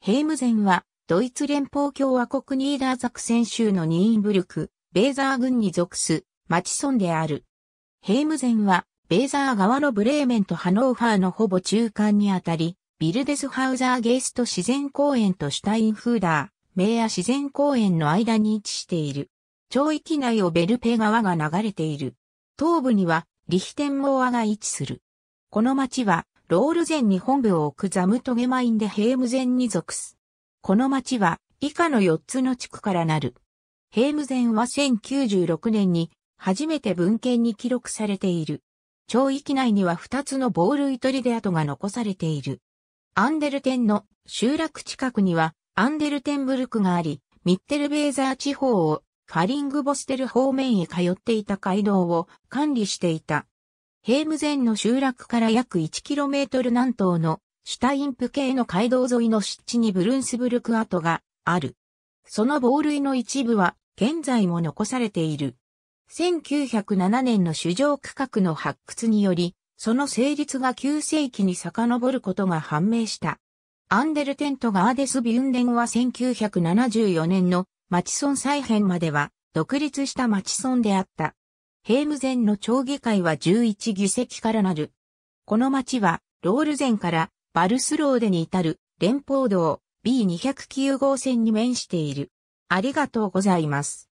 ヘイムゼンは、ドイツ連邦共和国ニーダーザクセン州のニーンブルク、ベーザー軍に属す、町村である。ヘイムゼンは、ベーザー側のブレーメンとハノーファーのほぼ中間にあたり、ビルデスハウザーゲースト自然公園とシュタインフーダー、メイヤ自然公園の間に位置している。町域内をベルペ川が流れている。東部には、リヒテンモーアが位置する。この町は、ロール前に本部を置くザムトゲマインでヘーム前に属す。この町は以下の4つの地区からなる。ヘーム前は1096年に初めて文献に記録されている。町域内には2つのボール防リ砦跡が残されている。アンデルテンの集落近くにはアンデルテンブルクがあり、ミッテルベーザー地方をファリングボステル方面へ通っていた街道を管理していたヘームゼンの集落から約 1km 南東のシュタインプ系の街道沿いの湿地にブルンスブルク跡がある。その防類の一部は現在も残されている。1907年の主城区画の発掘により、その成立が9世紀に遡ることが判明した。アンデルテントガーデス・ビュンデンは1974年の町村再編までは独立した町村であった。ヘーム前の町議会は11議席からなる。この町は、ロール前からバルスローデに至る連邦道 B209 号線に面している。ありがとうございます。